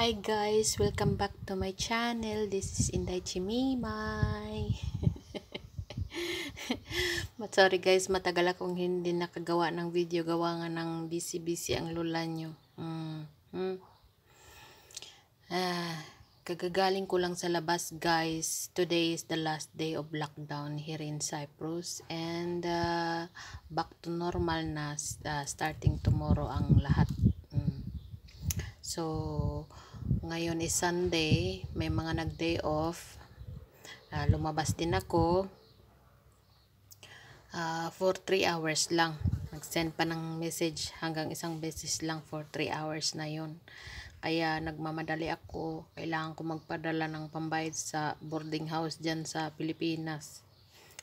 Hi guys! Welcome back to my channel. This is Inday Chimimay. Sorry guys, matagal akong hindi nakagawa ng video. Gawa nga ng busy-busy ang lula nyo. Mm -hmm. ah, kagagaling ko lang sa labas guys. Today is the last day of lockdown here in Cyprus. And uh, back to normal na uh, starting tomorrow ang lahat. Mm. So, ngayon is Sunday may mga nag day off uh, lumabas din ako uh, for 3 hours lang nag send pa ng message hanggang isang beses lang for 3 hours na yon kaya nagmamadali ako kailangan ko magpadala ng pambayad sa boarding house dyan sa Pilipinas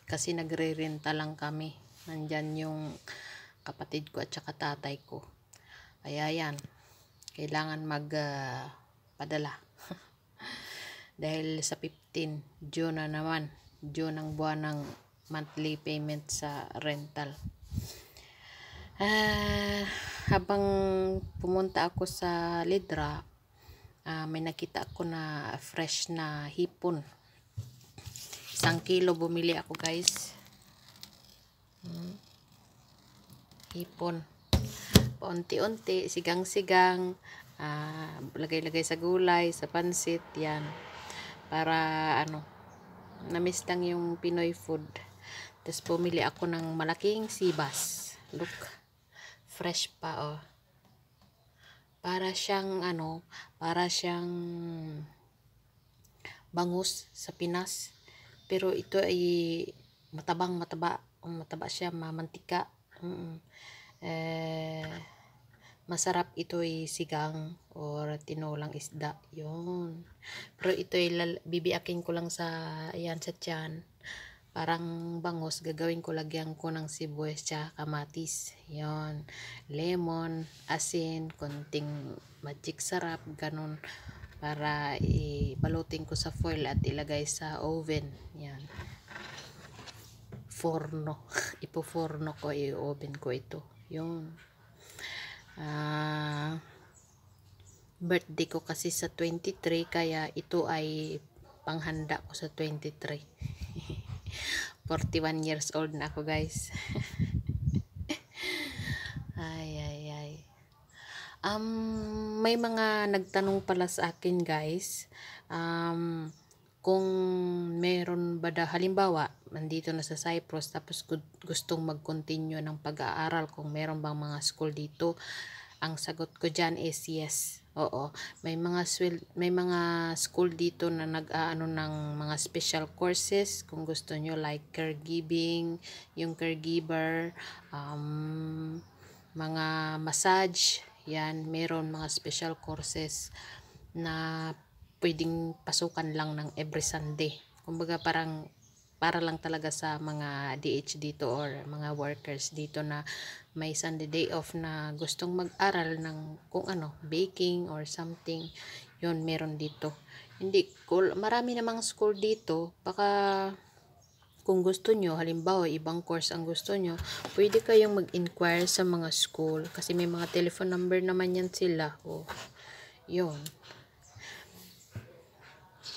kasi nagre-renta lang kami nandyan yung kapatid ko at saka tatay ko kaya yan kailangan mag uh, padala. Dahil sa 15, June na naman. Due ng buwan ng monthly payment sa rental. Uh, habang pumunta ako sa Lidra, uh, may nakita ako na fresh na hipon. Isang kilo bumili ako guys. Hmm. Hipon. Paunti-unti, sigang-sigang. Ah, lagay-lagay uh, sa gulay, sa pansit, yan. Para ano, na lang yung Pinoy food. Tapos pumili ako ng malaking sibas. Look, fresh pa oh. Para siyang ano, para siyang bangus sa Pinas. Pero ito ay matabang mataba. mataba siya, mamantika. Mm -mm. Eh, Masarap ito'y sigang or tinolang isda. yon Pero ito ay bibiakin ko lang sa, ayan, sa tiyan. Parang bangus gagawin ko lagyan ko ng sibuyas tsaka kamatis. yon Lemon, asin, konting magic sarap, ganun. Para ibalutin ko sa foil at ilagay sa oven. Yan forno. Ipo-forno ko, i-oven ko ito. yon uh, birthday ko kasi sa 23 kaya ito ay panghanda ko sa 23 41 years old na ako guys ay ay ay um, may mga nagtanong pala sa akin guys um, kung meron ba da, halimbawa, nandito na sa Cyprus, tapos gustong mag-continue ng pag-aaral, kung meron bang mga school dito, ang sagot ko dyan is yes. Oo, may mga may mga school dito na nag-aano ng mga special courses kung gusto nyo like caregiving, yung caregiver, um, mga massage, yan, meron mga special courses na pwedeng pasukan lang ng every Sunday. Kumbaga parang para lang talaga sa mga DH dito or mga workers dito na may Sunday day off na gustong mag-aral ng kung ano, baking or something, yon meron dito. Hindi, cool. marami namang school dito, baka kung gusto nyo, halimbawa ibang course ang gusto nyo, pwede kayong mag-inquire sa mga school kasi may mga telephone number naman yan sila. O, oh, yun.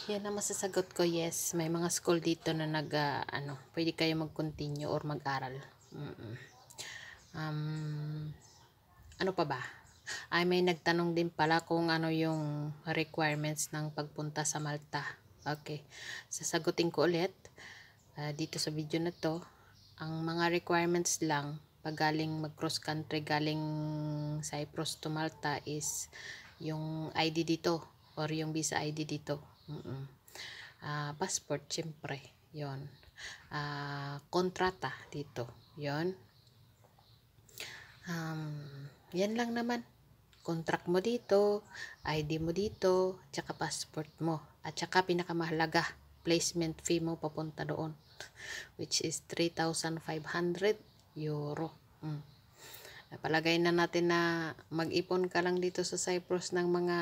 Yan ang masasagot ko, yes. May mga school dito na nag, uh, ano, pwede kayo mag-continue or mag-aral. Mm -mm. Um, ano pa ba? Ay, may nagtanong din pala kung ano yung requirements ng pagpunta sa Malta. Okay. Sasagutin ko ulit uh, dito sa video na to. Ang mga requirements lang pag galing mag-cross country galing Cyprus to Malta is yung ID dito or yung visa ID dito. Mm -mm. Uh, passport, syempre. yon uh, ah, Kontrata dito. yon Um, yan lang naman. Contract mo dito, ID mo dito, tsaka passport mo. At tsaka pinakamahalaga, placement fee mo papunta doon. Which is 3,500 euro. Mm. Palagay na natin na mag-ipon ka lang dito sa Cyprus ng mga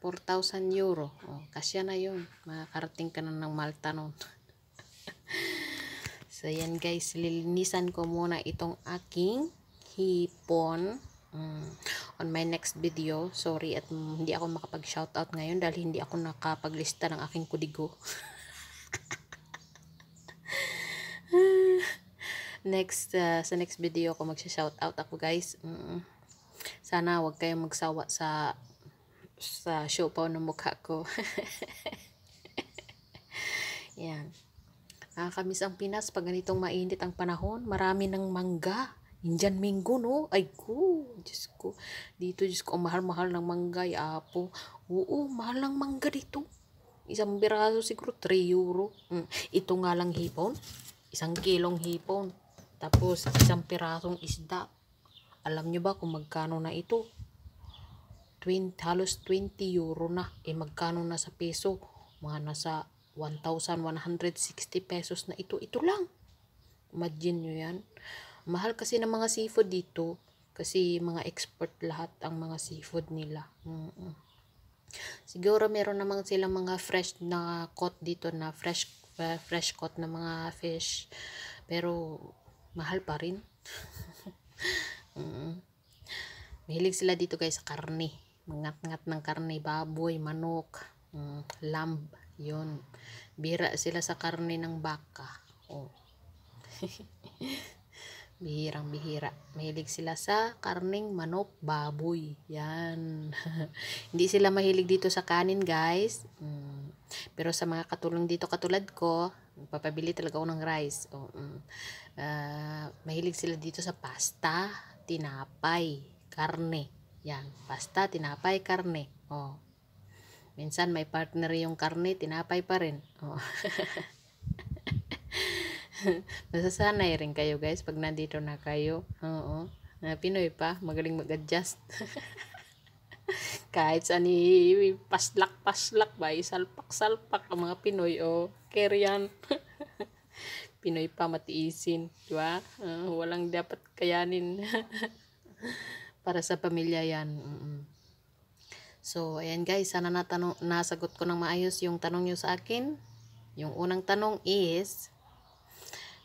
4,000 euro. O, kasya na yun. Makakarating ka na ng Malta nun. so, yan guys. Lilinisan ko muna itong aking hipon. Mm. On my next video, sorry at mm, hindi ako makapag-shoutout ngayon dahil hindi ako nakapaglista ng aking kudigo. next, uh, sa next video ko magsha-shoutout ako guys. Mm. Sana wag kayong magsawa sa sa siopaw ng mukha ko. Yan. Nakakamiss ang Pinas pag ganitong mainit ang panahon. Marami ng mangga. Indian mango, no? Ay ko, Diyos ko. Dito, Diyos ko, mahal-mahal ng mangga, yapo. Oo, mahal ng mangga dito. Isang biraso siguro, 3 euro. Mm. Ito nga lang hipon. Isang kilong hipon. Tapos, isang pirasong isda. Alam nyo ba kung magkano na ito? 20, halos 20 euro na. Eh magkano na sa peso? Mga nasa 1,160 pesos na ito. Ito lang. Imagine nyo yan. Mahal kasi ng mga seafood dito. Kasi mga export lahat ang mga seafood nila. Mm -mm. Siguro meron namang silang mga fresh na caught dito na fresh uh, fresh caught na mga fish. Pero mahal pa rin. mm -mm. Mahilig sila dito guys sa karne mangat-ngat ng karne, baboy, manok, mm, lamb, yon Bira sila sa karne ng baka. Oh. Bihirang bihira. Mahilig sila sa karning manok, baboy. Yan. Hindi sila mahilig dito sa kanin, guys. Mm. Pero sa mga katulong dito katulad ko, papabili talaga ako ng rice. Oh, mm. uh, mahilig sila dito sa pasta, tinapay, karne. Yan, pasta, tinapay, karne. Oh. Minsan may partner yung karne, tinapay pa rin. Oh. Masasanay rin kayo guys pag nandito na kayo. Oo. Na Pinoy pa, magaling mag-adjust. Kahit sa ni paslak-paslak ba, salpak-salpak ang mga Pinoy o oh, keryan. Pinoy pa matiisin, di ba? Uh, walang dapat kayanin para sa pamilya yan. Mm-mm. So, ayan guys, sana natanong, nasagot ko ng maayos yung tanong nyo sa akin. Yung unang tanong is,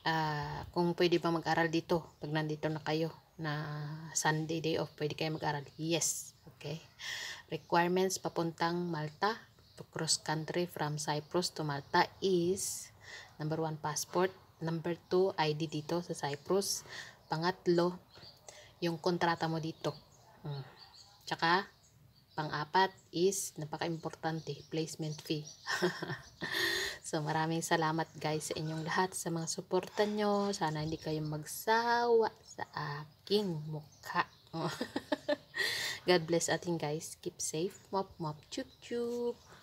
uh, kung pwede ba mag-aral dito pag nandito na kayo na Sunday day off, pwede kayo mag-aral? Yes, okay. Requirements papuntang Malta, to cross country from Cyprus to Malta is number one, passport. Number two, ID dito sa Cyprus. Pangatlo, yung kontrata mo dito. Mm. Tsaka, pang-apat is napaka-importante, placement fee. so, maraming salamat guys sa inyong lahat, sa mga suporta nyo. Sana hindi kayo magsawa sa aking mukha. God bless ating guys. Keep safe. Mop, mop, chup, chup.